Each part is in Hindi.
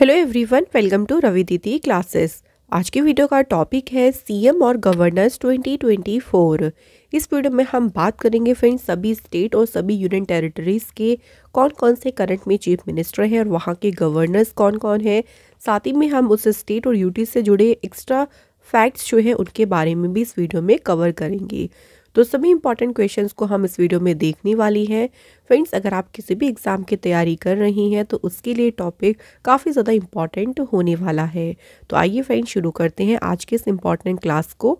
Hello everyone welcome to Ravi Didi classes आज की वीडियो का टॉपिक है सीएम और गवर्नर्स 2024 इस वीडियो में हम बात करेंगे फ्रेंड्स सभी स्टेट और सभी यूनियन टेरिटरीज़ के कौन कौन से करंट में चीफ मिनिस्टर हैं और वहाँ के गवर्नर्स कौन कौन हैं साथ ही में हम उस स्टेट और यूटी से जुड़े एक्स्ट्रा फैक्ट्स जो हैं उनके बारे में भी इस वीडियो में कवर करेंगे तो सभी इंपॉर्टेंट क्वेश्चंस को हम इस वीडियो में देखने वाली हैं फ्रेंड्स अगर आप किसी भी एग्ज़ाम की तैयारी कर रही हैं तो उसके लिए टॉपिक काफ़ी ज़्यादा इम्पॉर्टेंट होने वाला है तो आइए फ्रेंड्स शुरू करते हैं आज के इस इम्पॉर्टेंट क्लास को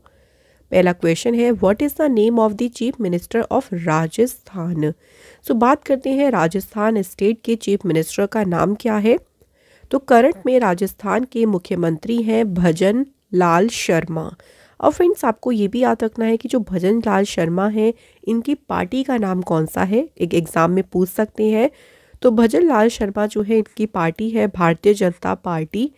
पहला क्वेश्चन है what is the name of the chief minister of Rajasthan so बात करते हैं राजस्थान स्टेट के चीफ मिनिस्टर का नाम क्या है तो करंट में राजस्थान के मुख्यमंत्री हैं भजन लाल शर्मा और फ्रेंड्स आपको ये भी याद रखना है कि जो भजन लाल शर्मा हैं इनकी पार्टी का नाम कौन सा है एक एग्ज़ाम में पूछ सकते हैं तो भजन लाल शर्मा जो है इनकी पार्टी है भारतीय जनता पार्टी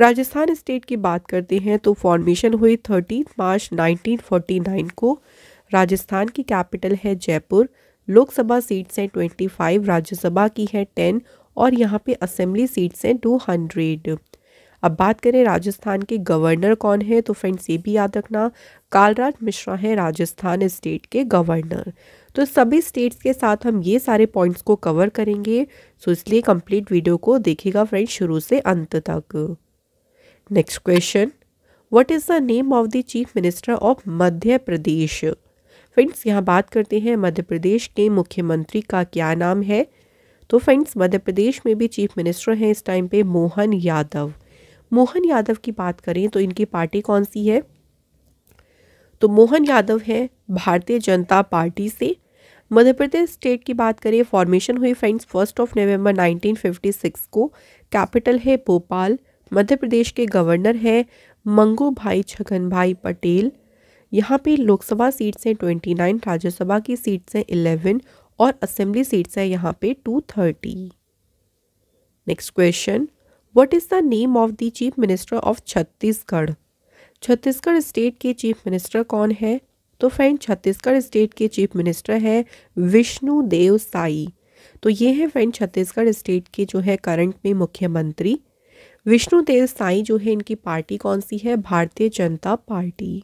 राजस्थान स्टेट की बात करते हैं तो फॉर्मेशन हुई थर्टीन मार्च नाइनटीन को राजस्थान की कैपिटल है जयपुर लोकसभा सीट्स हैं ट्वेंटी राज्यसभा की है टेन और यहाँ पे असेंबली सीट्स हैं टू हंड्रेड अब बात करें राजस्थान के गवर्नर कौन है तो फ्रेंड्स ये भी याद रखना कालराज मिश्रा है राजस्थान स्टेट के गवर्नर तो सभी स्टेट्स के साथ हम ये सारे पॉइंट्स को कवर करेंगे सो इसलिए कंप्लीट वीडियो को देखेगा फ्रेंड्स शुरू से अंत तक next question what is the name of the chief minister of Madhya Pradesh friends यहाँ बात करते हैं मध्य प्रदेश के मुख्यमंत्री का क्या नाम है तो फ्रेंड्स मध्य प्रदेश में भी चीफ मिनिस्टर हैं इस टाइम पे मोहन यादव मोहन यादव की बात करें तो इनकी पार्टी कौन सी है तो मोहन यादव है भारतीय जनता पार्टी से मध्य प्रदेश स्टेट की बात करें फॉर्मेशन हुई फ्रेंड्स फर्स्ट ऑफ नवंबर 1956 को कैपिटल है भोपाल मध्य प्रदेश के गवर्नर है मंगू भाई छगन भाई पटेल यहाँ पे लोकसभा सीट्स हैं 29 राज्यसभा की सीट्स हैं 11 और असेंबली सीट्स हैं यहाँ पे 230 next question what is the name of the chief minister of Chhattisgarh Chhattisgarh state के चीफ मिनिस्टर कौन है तो फ्रेंड छत्तीसगढ़ स्टेट के चीफ मिनिस्टर है विष्णु देव साई तो ये है फ्रेंड छत्तीसगढ़ स्टेट के जो है करंट में मुख्यमंत्री विष्णु देव साई जो है इनकी पार्टी कौन सी है भारतीय जनता पार्टी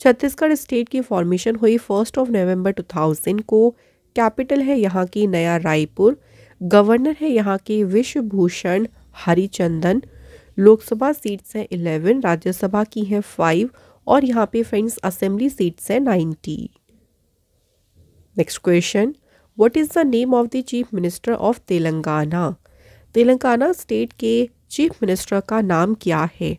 छत्तीसगढ़ स्टेट की फॉर्मेशन हुई फर्स्ट ऑफ नवंबर 2000 को कैपिटल है यहाँ की नया रायपुर गवर्नर है यहाँ के विश्वभूषण हरिचंदन लोकसभा सीट्स हैं इलेवन राज्यसभा की हैं फाइव और यहाँ पे फ्रेंड्स असेंबली सीट्स हैं ninety next question what is the name of the chief minister of Telangana Telangana state के चीफ मिनिस्टर का नाम क्या है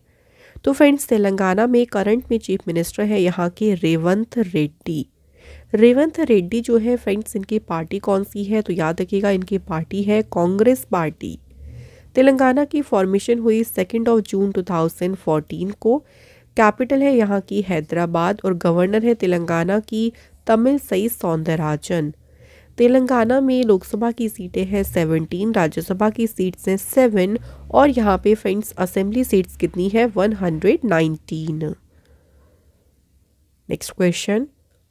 तो फ्रेंड्स तेलंगाना में करंट में चीफ मिनिस्टर है यहाँ के रेवंत रेड्डी रेवंत रेड्डी जो है फ्रेंड्स इनकी पार्टी कौन सी है तो याद रखिएगा इनकी पार्टी है कांग्रेस पार्टी तेलंगाना की फॉर्मेशन हुई सेकेंड ऑफ जून 2014 को कैपिटल है यहाँ की हैदराबाद और गवर्नर है तेलंगाना की तमिल सई सौंदराजन तेलंगाना में लोकसभा की सीटें हैं सेवनटीन राज्यसभा की सीट्स हैं सेवन और यहाँ पे फ्रेंड्स असेंबली सीट्स कितनी है one hundred nineteen next question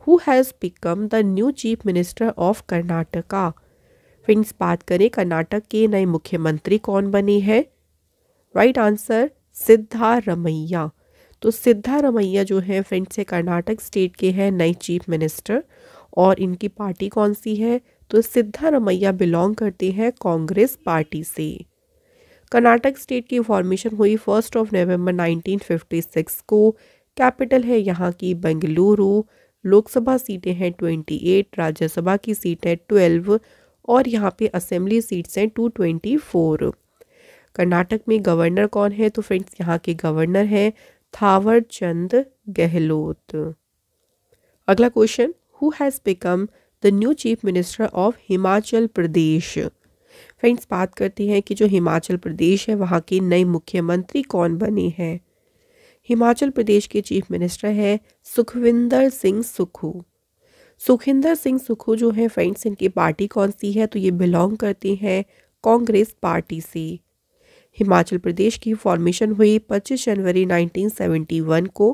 who has become the new chief minister of Karnataka friends बात करें कर्नाटक के नए मुख्यमंत्री कौन बने हैं राइट आंसर सिद्धा रमैया तो सिद्धा रमैया जो है फ्रेंड्स ये कर्नाटक स्टेट के हैं नए चीफ मिनिस्टर और इनकी पार्टी कौन सी है तो सिद्धा रमैया बिलोंग करते हैं कांग्रेस पार्टी से कर्नाटक स्टेट की फॉर्मेशन हुई फर्स्ट ऑफ नवंबर 1956 को कैपिटल है यहाँ की बेंगलुरु लोकसभा सीटें हैं 28 राज्यसभा की सीटें 12 और यहाँ पे असेंबली सीट्स हैं टू ट्वेंटी फोर कर्नाटक में गवर्नर कौन है तो फ्रेंड्स यहाँ के गवर्नर हैं थावर चंद गहलोत अगला question who has become the new chief minister of Himachal Pradesh friends बात करते हैं कि जो हिमाचल प्रदेश है वहाँ के नए मुख्यमंत्री कौन बने हैं हिमाचल प्रदेश के चीफ मिनिस्टर हैं सुखविंदर सिंह सुखू सुखिंदर सिंह सुखू जो है फ्रेंड्स इनकी पार्टी कौन सी है तो ये बिलोंग करती हैं कांग्रेस पार्टी से हिमाचल प्रदेश की फॉर्मेशन हुई 25 जनवरी 1971 को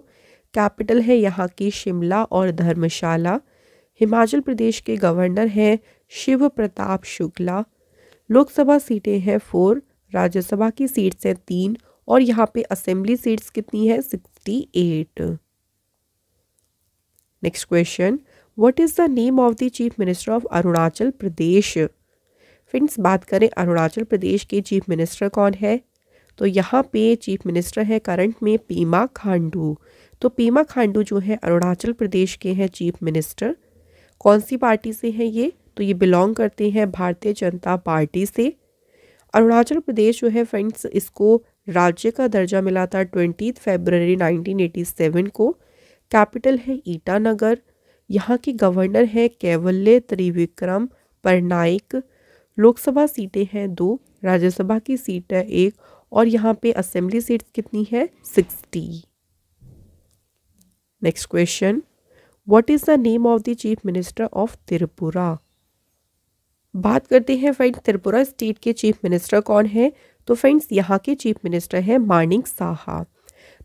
कैपिटल है यहाँ की शिमला और धर्मशाला हिमाचल प्रदेश के गवर्नर हैं शिव प्रताप शुक्ला लोकसभा सीटें हैं फोर राज्यसभा की सीट्स हैं तीन और यहाँ पे असेंबली सीट्स कितनी है sixty eight next question what is the name of the chief minister of Arunachal Pradesh friends बात करें अरुणाचल प्रदेश के चीफ मिनिस्टर कौन है तो यहाँ पे चीफ मिनिस्टर हैं करंट में पीमा खांडू तो पीमा खांडू जो है अरुणाचल प्रदेश के हैं चीफ मिनिस्टर कौन सी पार्टी से हैं ये तो ये बिलोंग करते हैं भारतीय जनता पार्टी से अरुणाचल प्रदेश जो है फ्रेंड्स इसको राज्य का दर्जा मिला था ट्वेंटी फेबररी 1987 को कैपिटल है ईटानगर यहाँ के गवर्नर हैं कैवल्य त्रिविक्रम परनाइक लोकसभा सीटें हैं दो राज्यसभा की सीट है एक और यहाँ पे असेंबली सीट्स कितनी है sixty next question what is the name of the chief minister of Tripura बात करते हैं फ्रेंड त्रिपुरा स्टेट के चीफ मिनिस्टर कौन है तो फ्रेंड्स यहाँ के चीफ मिनिस्टर हैं मार्निंग साहा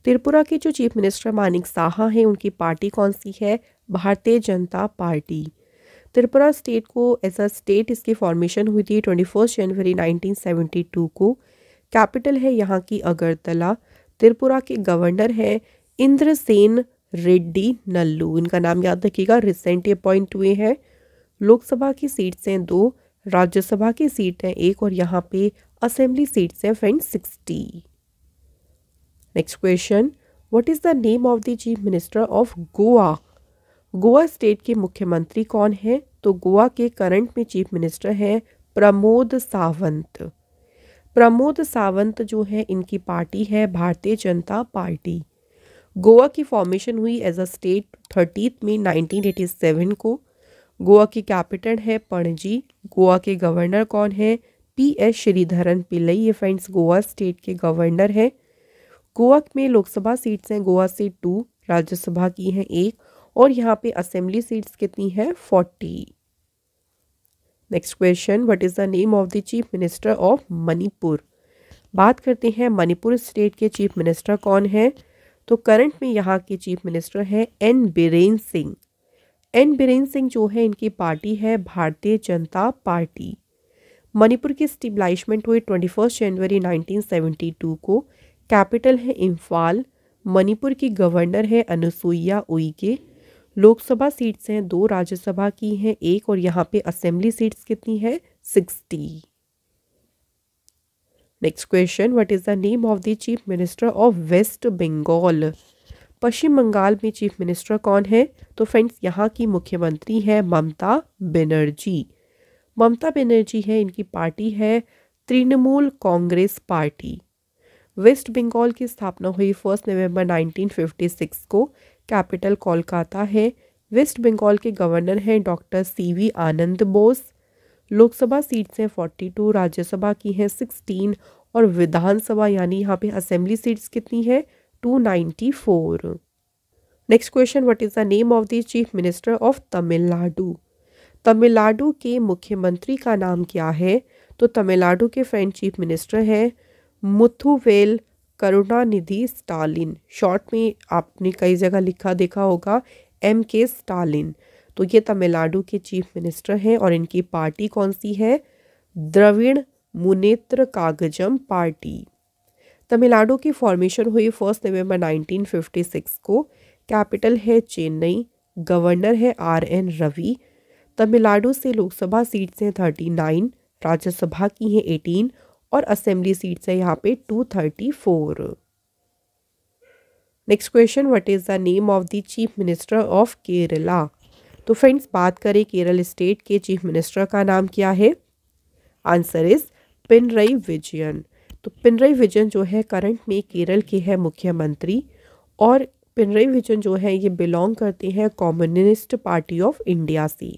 त्रिपुरा के जो चीफ मिनिस्टर मानिक साहा हैं उनकी पार्टी कौन सी है भारतीय जनता पार्टी त्रिपुरा स्टेट को एज अ स्टेट इसकी फॉर्मेशन हुई थी ट्वेंटी फर्स्ट जनवरी नाइनटीन को कैपिटल है यहाँ की अगरतला त्रिपुरा के गवर्नर हैं इंद्रसेन रेड्डी नल्लू इनका नाम याद रखिएगा रिसेंट अपॉइंट हुए हैं लोकसभा की सीट्स हैं दो राज्यसभा की सीट है एक और यहाँ पे असेंबली सीट्स हैं friend sixty Next question. What is the name of the chief minister of Goa? Goa state के मुख्यमंत्री कौन है तो गोवा के करंट में चीफ मिनिस्टर हैं प्रमोद सावंत प्रमोद सावंत जो है इनकी पार्टी है भारतीय जनता पार्टी गोवा की फॉर्मेशन हुई एज अ स्टेट थर्टीथ में 1987 को गोवा की कैपिटल है पणजी गोवा के गवर्नर कौन है पी एस श्रीधरन पिल्लई ये फ्रेंड्स गोवा स्टेट के गवर्नर हैं गोवा में लोकसभा सीट्स हैं गोवा से टू राज्यसभा की हैं एक और यहाँ पे असेंबली सीट्स कितनी हैं forty next question what is the name of the chief minister of Manipur बात करते हैं मणिपुर स्टेट के चीफ मिनिस्टर कौन है तो करंट में यहाँ के चीफ मिनिस्टर हैं एन बीरेन सिंह एन बीरेन सिंह जो है इनकी पार्टी है भारतीय जनता पार्टी मणिपुर की स्टेबलाइशमेंट हुई ट्वेंटी फर्स्ट जनवरी नाइनटीन को कैपिटल है इम्फाल मणिपुर की गवर्नर है अनुसुईया उइके लोकसभा सीट्स हैं दो राज्यसभा की हैं एक और यहाँ पे असेंबली सीट्स कितनी है sixty next question what is the name of the chief minister of west Bengal Paschim Bengal में चीफ मिनिस्टर कौन है तो फ्रेंड्स यहाँ की मुख्यमंत्री है ममता बनर्जी ममता बनर्जी है इनकी पार्टी है तृणमूल कांग्रेस पार्टी वेस्ट बंगाल की स्थापना हुई फर्स्ट नवंबर 1956 को कैपिटल कोलकाता है वेस्ट बंगाल के गवर्नर हैं doctor C V Ananda Bose Lok Sabha seats हैं 42 राज्यसभा की हैं 16 और विधानसभा यानी यहाँ पे असेंबली सीट्स कितनी है 294 next question what is the name of the chief minister of Tamil Nadu Tamil Nadu के मुख्यमंत्री का नाम क्या है तो तमिलनाडु के फ्रेंड चीफ मिनिस्टर हैं मुथुवेल करुणानिधि स्टालिन शॉर्ट में आपने कई जगह लिखा देखा होगा एम के स्टालिन तो ये तमिलनाडु के चीफ मिनिस्टर हैं और इनकी पार्टी कौन सी है द्रविण मुनेत्र कागजम पार्टी तमिलनाडु की फॉर्मेशन हुई फर्स्ट नवंबर 1956 को कैपिटल है चेन्नई गवर्नर है आर एन रवि तमिलनाडु से लोकसभा सीट्स हैं 39 राज्यसभा की हैं एटीन और असेंबली सीट्स है यहाँ पे two thirty four next question what is the name of the chief minister of Kerala तो फ्रेंड्स बात करें केरल स्टेट के चीफ मिनिस्टर का नाम क्या है आंसर इज़ पिनरई विजयन तो पिनरई विजयन जो है करंट में केरल के है मुख्यमंत्री और पिनरई विजयन जो है ये बिलोंग करते हैं कॉम्युनिस्ट पार्टी ऑफ इंडिया से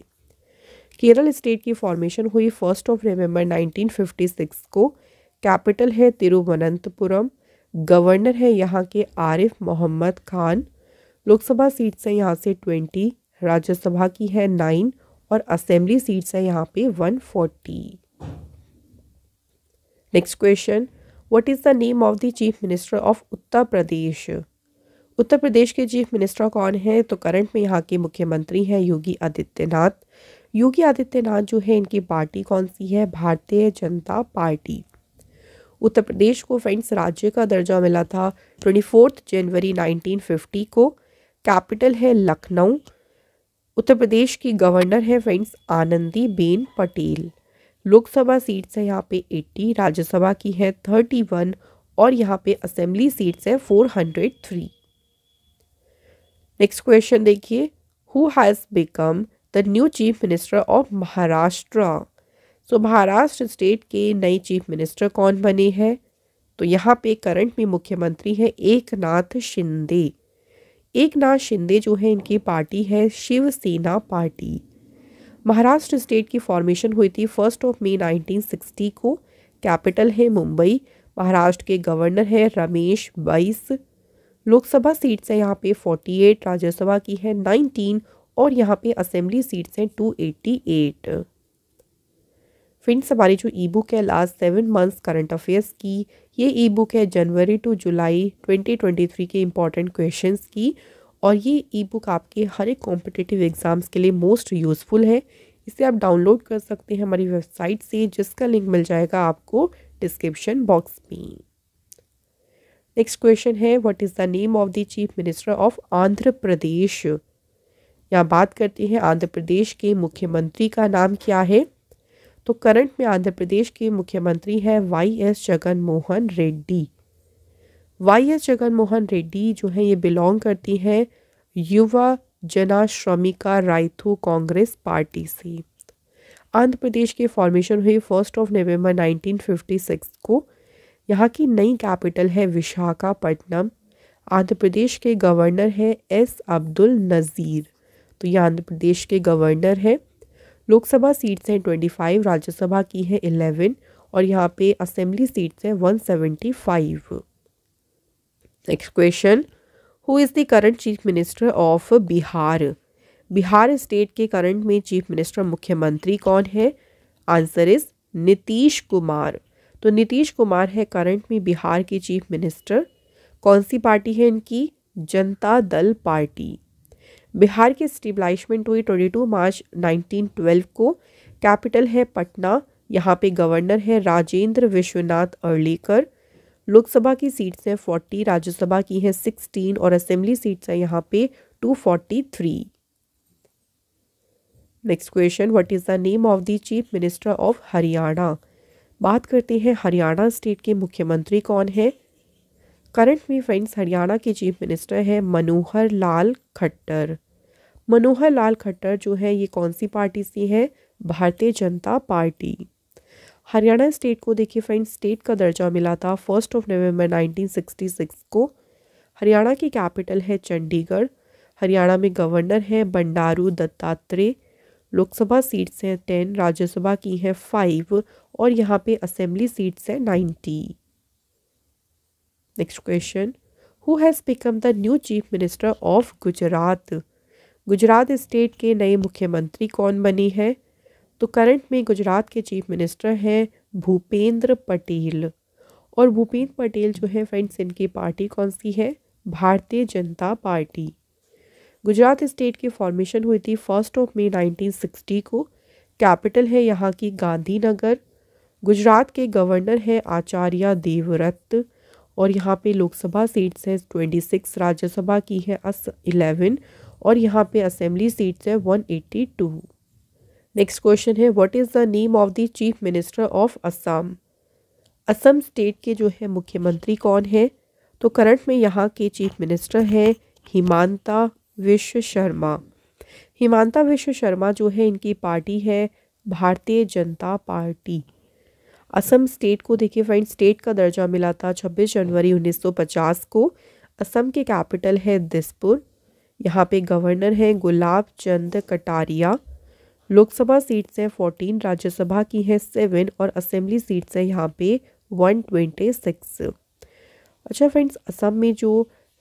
केरल स्टेट की फॉर्मेशन हुई फर्स्ट ऑफ नवंबर 1956 को कैपिटल है तिरुवनंतपुरम गवर्नर है यहाँ के आरिफ मोहम्मद खान लोकसभा सीट्स हैं यहाँ से ट्वेंटी राज्यसभा की है नाइन और असेंबली सीट्स हैं यहाँ पे one forty next question what is the name of the chief minister of Uttar Pradesh Uttar Pradesh के चीफ मिनिस्टर कौन है तो करंट में यहाँ के मुख्यमंत्री हैं योगी आदित्यनाथ योगी आदित्यनाथ जो है इनकी पार्टी कौन सी है भारतीय जनता पार्टी उत्तर प्रदेश को फ्रेंड्स राज्य का दर्जा मिला था ट्वेंटी फोर्थ जनवरी नाइनटीन फिफ्टी को कैपिटल है लखनऊ उत्तर प्रदेश की गवर्नर है फ्रेंड्स आनंदी बेन पटेल लोकसभा सीट्स है यहाँ पे एट्टी राज्यसभा की है थर्टी वन और यहाँ पे असेंबली सीट्स है थ्री नेक्स्ट क्वेश्चन देखिए who has become the new chief minister of Maharashtra so Maharashtra state के नए चीफ मिनिस्टर कौन बने हैं तो यहाँ पे करंट में मुख्यमंत्री हैं एक नाथ शिंदे एक नाथ शिंदे जो है इनकी पार्टी है शिवसेना पार्टी महाराष्ट्र स्टेट की फॉर्मेशन हुई थी फर्स्ट ऑफ मई 1960 को कैपिटल है मुंबई महाराष्ट्र के गवर्नर है रमेश बाईस लोकसभा सीट्स हैं यहाँ पे 48 राज्यसभा की है और यहाँ पे असेंबली सीट्स हैं टू एट्टी एट फ्रेंड्स हमारी जो ई बुक है last seven months current affairs की ये ई बुक है जनवरी टू जुलाई ट्वेंटी ट्वेंटी थ्री के इम्पॉर्टेंट क्वेश्चंस की और ये ई बुक आपके हर एक कॉम्पिटेटिव एग्ज़ाम्स के लिए मोस्ट यूज़फुल है इसे आप डाउनलोड कर सकते हैं हमारी वेबसाइट से जिसका लिंक मिल जाएगा आपको डिस्क्रिप्शन बॉक्स में नेक्स्ट क्वेश्चन है what is the name of the chief minister of Andhra Pradesh या बात करते हैं आंध्र प्रदेश के मुख्यमंत्री का नाम क्या है तो करंट में आंध्र प्रदेश के मुख्यमंत्री हैं Y S Jagan Mohan Reddy Y S Jagan Mohan Reddy जो है ये बिलोंग करती हैं युवा जना श्रमिका रायथू कांग्रेस पार्टी से आंध्र प्रदेश की फॉर्मेशन हुई फर्स्ट ऑफ नवंबर 1956 को यहाँ की नई कैपिटल है विशाखापट्टनम आंध्र प्रदेश के गवर्नर हैं एस अब्दुल नज़ीर तो ये आंध्र प्रदेश के गवर्नर हैं लोकसभा सीट्स हैं ट्वेंटी फाइव राज्यसभा की हैं इलेवन और यहाँ पे असेंबली सीट्स हैं one seventy five next question who is the current chief minister of Bihar Bihar state के करंट में चीफ मिनिस्टर मुख्यमंत्री कौन है आंसर इज नीतीश कुमार तो नीतीश कुमार है करंट में बिहार के चीफ मिनिस्टर कौन सी पार्टी है इनकी जनता दल पार्टी बिहार की स्टेबलाइशमेंट हुई टू मार्च ट्वेल्व को कैपिटल है पटना यहाँ पे गवर्नर है राजेंद्र विश्वनाथ अर्लीकर लोकसभा की सीट्स हैं फोर्टी राज्यसभा की हैं सिक्सटीन और असेंबली सीट्स हैं यहाँ पे two forty three next question what is the name of the chief minister of Haryana बात करते हैं हरियाणा स्टेट के मुख्यमंत्री कौन है करंट में फ्रेंड्स हरियाणा के चीफ मिनिस्टर हैं मनोहर लाल खट्टर मनोहर लाल खट्टर जो है ये कौन सी पार्टी से हैं भारतीय जनता पार्टी हरियाणा स्टेट को देखिए फ्रेंड्स स्टेट का दर्जा मिला था फर्स्ट ऑफ नवंबर 1966 को हरियाणा की कैपिटल है चंडीगढ़ हरियाणा में गवर्नर हैं बंडारू दत्तात्रेय लोकसभा सीट्स हैं टेन राज्यसभा की हैं फाइव और यहाँ पे असेंबली सीट्स हैं ninety next question who has become the new chief minister of Gujarat Gujarat state के नए मुख्यमंत्री कौन बने हैं तो करंट में गुजरात के चीफ मिनिस्टर हैं भूपेंद्र पटेल और भूपेंद्र पटेल जो है फ्रेंड्स इनकी पार्टी कौन सी है भारतीय जनता पार्टी गुजरात स्टेट की फॉर्मेशन हुई थी फर्स्ट ऑफ मई 1960 को कैपिटल है यहाँ की गांधीनगर गुजरात के गवर्नर हैं आचार्य देवव्रत और यहाँ पे लोकसभा सीट्स है ट्वेंटी सिक्स राज्यसभा की है अस इलेवन और यहाँ पे असेंबली सीट्स है one eighty two next question है what is the name of the chief minister of Assam Assam state के जो है मुख्यमंत्री कौन है तो करंट में यहाँ के चीफ मिनिस्टर हैं हिमांता विश्व शर्मा हिमांता विश्व शर्मा जो है इनकी पार्टी है भारतीय जनता पार्टी असम स्टेट को देखिए फ्रेंड स्टेट का दर्जा मिला था 26 जनवरी 1950 को असम के कैपिटल है दिसपुर यहाँ पे गवर्नर हैं गुलाब चंद कटारिया लोकसभा सीट्स हैं फोर्टीन राज्यसभा की हैं सेवन और असेंबली सीट्स हैं यहाँ पे वन ट्वेंटी सिक्स अच्छा फ्रेंड्स असम में जो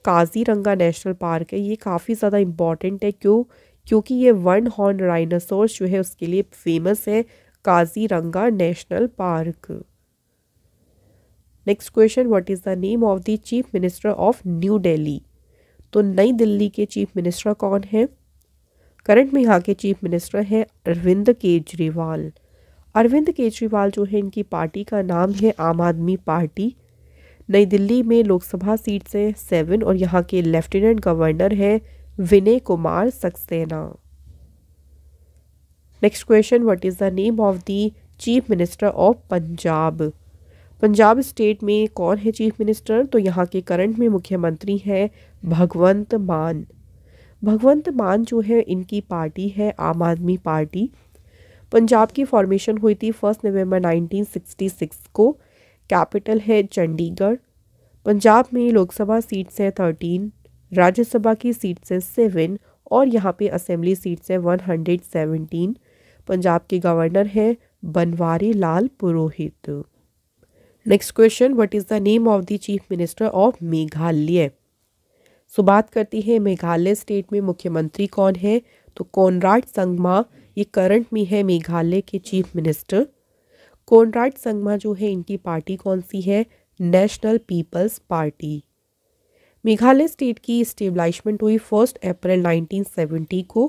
काजीरंगा नेशनल पार्क है ये काफ़ी ज़्यादा इम्पॉर्टेंट है क्यों क्योंकि ये वन हॉर्न राइनासोर्स जो है उसके लिए फेमस है Kaziranga national park next question what is the name of the chief minister of new Delhi तो नई दिल्ली के चीफ मिनिस्टर कौन हैं करंट में यहाँ के चीफ मिनिस्टर हैं अरविंद केजरीवाल अरविंद केजरीवाल जो है इनकी पार्टी का नाम है आम आदमी पार्टी नई दिल्ली में लोकसभा सीट से सेवन और यहाँ के लेफ्टिनेंट गवर्नर हैं Vinay Kumar Saxena next question what is the name of the chief minister of Punjab Punjab state में कौन है चीफ मिनिस्टर तो यहाँ के करंट में मुख्यमंत्री हैं भगवंत मान भगवंत मान जो है इनकी पार्टी है आम आदमी पार्टी पंजाब की फॉर्मेशन हुई थी फर्स्ट नवंबर 1966 को कैपिटल है चंडीगढ़ पंजाब में लोकसभा सीट्स हैं थर्टीन राज्यसभा की सीट्स हैं सेवन और यहाँ पे असेंबली सीट्स हैं वन हंड्रेड सेवनटीन पंजाब के गवर्नर हैं Banwari Lal Purohit next question what is the name of the chief minister of Meghalaya so बात करती है मेघालय स्टेट में मुख्यमंत्री कौन है तो कौनराट संगमा ये करंट में है मेघालय के चीफ मिनिस्टर कौनराट संगमा जो है इनकी पार्टी कौन सी है national people's party Meghalaya state की स्टेब्लाइशमेंट हुई फर्स्ट अप्रैल 1970 को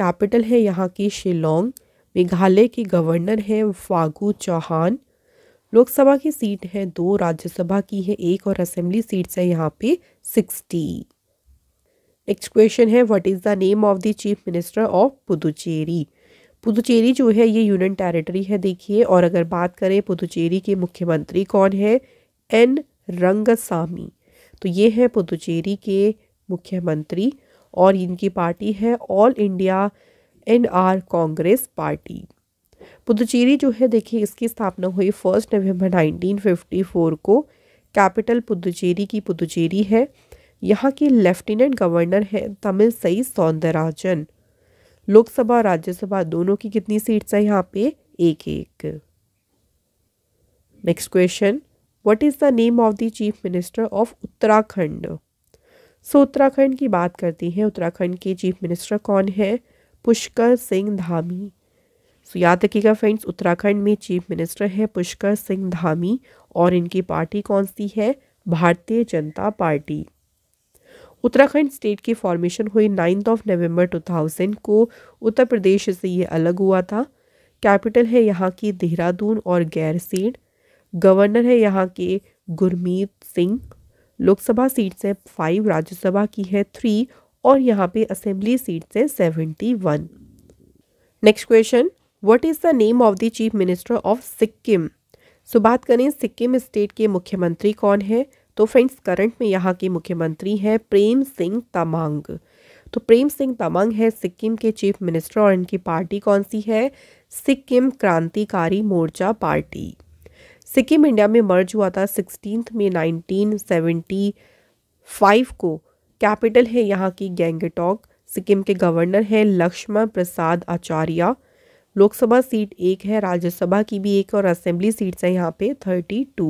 कैपिटल है यहाँ की शिलोंग मेघालय की गवर्नर हैं फागू चौहान लोकसभा की सीट है दो राज्यसभा की है एक और असेंबली सीट्स है यहाँ पे सिक्सटी नेक्स्ट क्वेश्चन है what is the name of the chief minister of Puducherry Puducherry जो है ये यूनियन टेरिटरी है देखिए और अगर बात करें पुदुचेरी के मुख्यमंत्री कौन है एन रंगसामी तो ये है पुदुचेरी के मुख्यमंत्री और इनकी पार्टी है all India N R Congress party Puducherry जो है देखिए इसकी स्थापना हुई फर्स्ट नवंबर 1954 को कैपिटल पुदुचेरी की पुदुचेरी है यहाँ के लेफ्टिनेंट गवर्नर है तमिल सई सौंदराजन लोकसभा और राज्यसभा दोनों की कितनी सीट्स हैं यहाँ पे एक एक next question what is the name of the chief minister of Uttarakhand so Uttarakhand की बात करती हैं उत्तराखंड के चीफ मिनिस्टर कौन है पुष्कर सिंह धामी सो याद रखिएगा फ्रेंड्स उत्तराखंड में चीफ मिनिस्टर है पुष्कर सिंह धामी और इनकी पार्टी कौन सी है भारतीय जनता पार्टी उत्तराखंड स्टेट की फॉर्मेशन हुई नाइन्थ ऑफ नवंबर 2000 को उत्तर प्रदेश से ये अलग हुआ था कैपिटल है यहाँ की देहरादून और गैरसेड गवर्नर है यहाँ के गुरमीत सिंह लोकसभा सीट्स हैं फाइव राज्यसभा की है थ्री और यहाँ पे असेंबली सीट से seventy one next question what is the name of the chief minister of Sikkim so बात करें सिक्किम स्टेट के मुख्यमंत्री कौन है तो फ्रेंड्स करंट में यहाँ के मुख्यमंत्री हैं प्रेम सिंह तमांग तो प्रेम सिंह तमंग है सिक्किम के चीफ मिनिस्टर और इनकी पार्टी कौन सी है सिक्किम क्रांतिकारी मोर्चा पार्टी सिक्किम इंडिया में मर्ज हुआ था सिक्सटीन में नाइनटीन सेवेंटी फाइव को कैपिटल है यहाँ की गैंगटोक सिक्किम के गवर्नर हैं लक्ष्मण प्रसाद आचार्य लोकसभा सीट एक है राज्यसभा की भी एक और असेंबली सीट्स हैं यहाँ पे थर्टी टू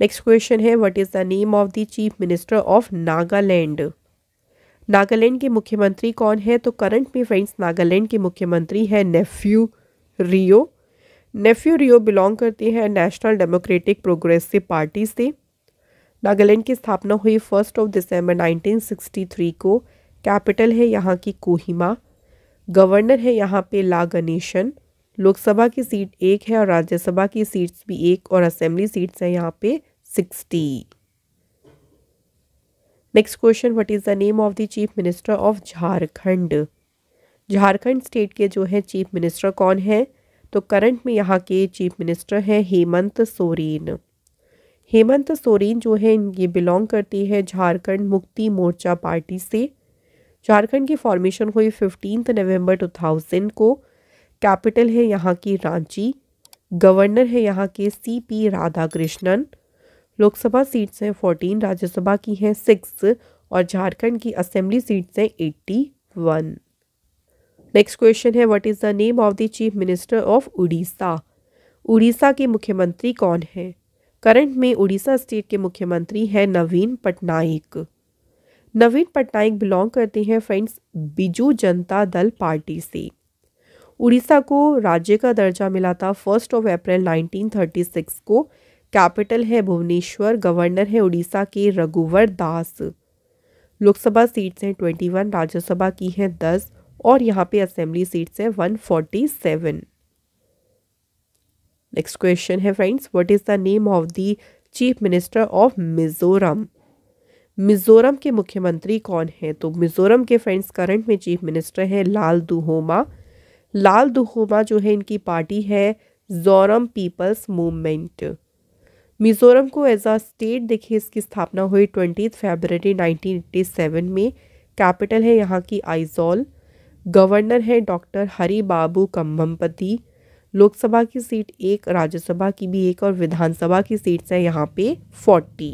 नेक्स्ट क्वेश्चन है what is the name of the chief minister of Nagaland Nagaland के मुख्यमंत्री कौन है तो करंट में फ्रेंड्स नागालैंड के मुख्यमंत्री है नेफ्यू रियो नेफ्यू रियो बिलोंग करते हैं नेशनल डेमोक्रेटिक प्रोग्रेसिव पार्टी से नागालैंड की स्थापना हुई फर्स्ट ऑफ दिसंबर 1963 को कैपिटल है यहाँ की कोहिमा गवर्नर है यहाँ पे ला गणेशन लोकसभा की सीट एक है और राज्यसभा की सीट्स भी एक और असेंबली सीट्स हैं यहाँ पे sixty next question what is the name of the chief minister of Jharkhand Jharkhand state के जो है चीफ मिनिस्टर कौन है तो करंट में यहाँ के चीफ मिनिस्टर हैं हेमंत सोरेन हेमंत सोरेन जो है ये बिलोंग करती है झारखंड मुक्ति मोर्चा पार्टी से झारखंड की फॉर्मेशन हुई फिफ्टीन नवंबर 2000 को कैपिटल है यहाँ की रांची गवर्नर है यहाँ के C P Radhakrishnan Lok Sabha seats हैं फोर्टीन राज्यसभा की हैं सिक्स और झारखंड की असेंबली सीट्स हैं एट्टी वन नेक्स्ट क्वेश्चन है what is the name of the chief minister of Orissa Orissa के मुख्यमंत्री कौन हैं करंट में उड़ीसा स्टेट के मुख्यमंत्री हैं नवीन पटनायक नवीन पटनायक बिलोंग करते हैं फ्रेंड्स बिजू जनता दल पार्टी से उड़ीसा को राज्य का दर्जा मिला था फर्स्ट ऑफ अप्रैल 1936 को कैपिटल है भुवनेश्वर गवर्नर है उड़ीसा के रघुवर दास लोकसभा सीट्स हैं 21 राज्यसभा की हैं 10 और यहाँ पे असेंबली सीट्स हैं 147 नेक्स्ट क्वेश्चन है friends what is the name of the chief minister of Mizoram Mizoram के मुख्यमंत्री कौन है तो मिज़ोरम के फ्रेंड्स करंट में चीफ मिनिस्टर हैं लाल दुहोमा लाल दुहोमा जो है इनकी पार्टी है जोरम पीपल्स मूवमेंट मिज़ोरम को एज अ स्टेट देखिए इसकी स्थापना हुई ट्वेंटी फेबररी नाइनटीन में कैपिटल है यहाँ की आइजोल गवर्नर है डॉक्टर हरी बाबू कम्भमपति लोकसभा की सीट एक राज्यसभा की भी एक और विधानसभा की सीट्स हैं यहाँ पे फोर्टी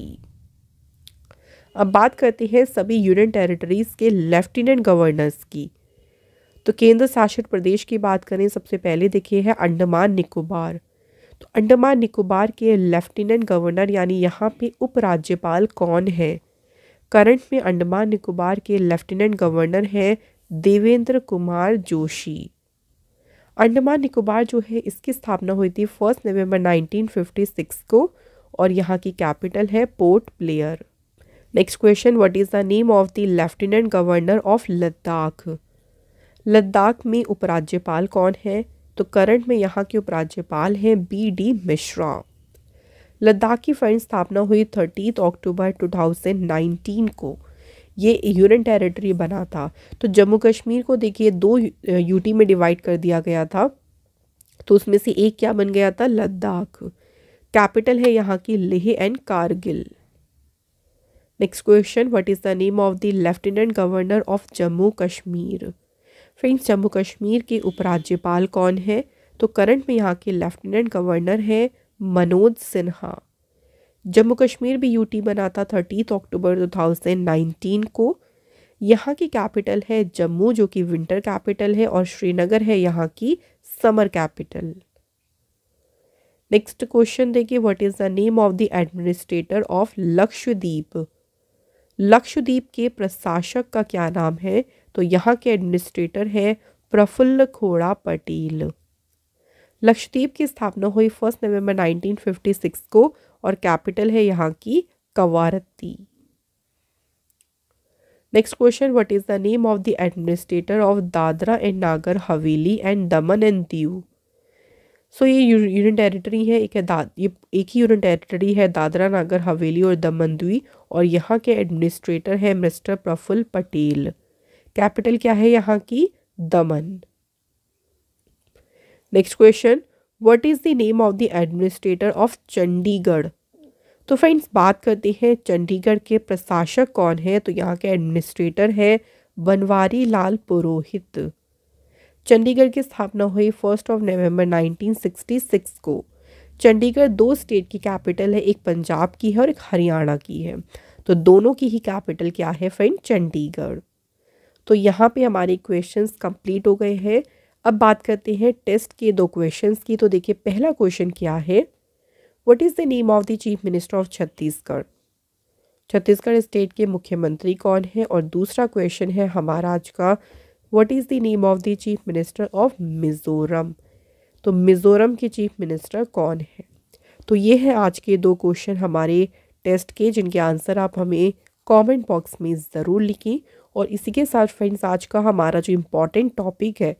अब बात करते हैं सभी यूनियन टेरिटरीज़ के लेफ्टिनेंट गवर्नर्स की तो केंद्र शासित प्रदेश की बात करें सबसे पहले देखिए है अंडमान निकोबार तो अंडमान निकोबार के लेफ्टिनेंट गवर्नर यानी यहाँ पे उपराज्यपाल कौन है करंट में अंडमान निकोबार के लेफ्टिनेंट गवर्नर हैं देवेंद्र कुमार जोशी अंडमान निकोबार जो है इसकी स्थापना हुई थी फर्स्ट नवंबर 1956 को और यहाँ की कैपिटल है Port Blair next question what is the name of the lieutenant governor of Ladakh Ladakh में उपराज्यपाल कौन है तो करंट में यहाँ के उपराज्यपाल हैं बी डी मिश्रा लद्दाख की फंड स्थापना हुई थर्टीथ अक्टूबर टू को ये यूनियन टेरिटरी बना था तो जम्मू कश्मीर को देखिए दो यूटी में डिवाइड कर दिया गया था तो उसमें से एक क्या बन गया था लद्दाख कैपिटल है यहाँ की Leh and Kargil next question what is the name of the lieutenant governor of Jammu Kashmir friends Jammu Kashmir के उपराज्यपाल कौन है तो करंट में यहाँ के लेफ्टिनेंट गवर्नर हैं मनोज सिन्हा जम्मू कश्मीर भी यूटी बना था थर्टीन अक्टूबर 2019 को यहाँ की कैपिटल है जम्मू जो कि विंटर कैपिटल है और श्रीनगर है यहाँ की समर कैपिटल नेक्स्ट क्वेश्चन देखिए what is the name of the administrator of Lakshadweep Lakshadweep के प्रशासक का क्या नाम है तो यहाँ के एडमिनिस्ट्रेटर है प्रफुल्ल खोड़ा पटेल लक्षद्वीप की स्थापना हुई फर्स्ट नवंबर 1956 को और कैपिटल है यहाँ की Kavaratti next question what is the name of the administrator of Dadra and Nagar Haveli and दमन एंड दीव सो ये यूनियन टेरिटरी है एक है ये एक ही यूनियन टेरिटरी है दादरा नागर हवेली और दमन दीव और यहाँ के एडमिनिस्ट्रेटर है मिस्टर प्रफुल पटेल कैपिटल क्या है यहाँ की Daman next question what is the name of the administrator of Chandigarh तो फ्रेंड्स बात करते हैं चंडीगढ़ के प्रशासक कौन है तो यहाँ के एडमिनिस्ट्रेटर है बनवारी लाल पुरोहित चंडीगढ़ की स्थापना हुई फर्स्ट ऑफ नवंबर 1966 को चंडीगढ़ दो स्टेट की कैपिटल है एक पंजाब की है और एक हरियाणा की है तो दोनों की ही कैपिटल क्या है फ्रेंड चंडीगढ़ तो यहाँ पे हमारे क्वेश्चंस कंप्लीट हो गए हैं अब बात करते हैं टेस्ट के दो क्वेश्चंस की तो देखिए पहला क्वेश्चन क्या है what is the name of the chief minister of Chhattisgarh Chhattisgarh state के मुख्यमंत्री कौन है और दूसरा क्वेश्चन है हमारा आज का what is the name of the chief minister of Mizoram तो मिज़ोरम के चीफ मिनिस्टर कौन है तो ये है आज के दो क्वेश्चन हमारे टेस्ट के जिनके आंसर आप हमें कमेंट बॉक्स में ज़रूर लिखें और इसी के साथ फ्रेंड्स आज का हमारा जो इम्पोर्टेंट टॉपिक है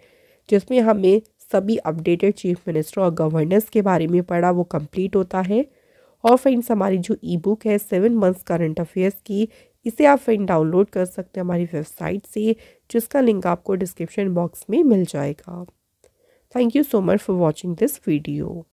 जिसमें हमें सभी अपडेटेड चीफ मिनिस्टर और गवर्नेंस के बारे में पढ़ा वो कंप्लीट होता है और फ्रेंड्स हमारी जो ई बुक है सेवन मंथ्स करंट अफेयर्स की इसे आप फ्रेंड डाउनलोड कर सकते हैं हमारी वेबसाइट से जिसका लिंक आपको डिस्क्रिप्शन बॉक्स में मिल जाएगा thank you so much for watching this video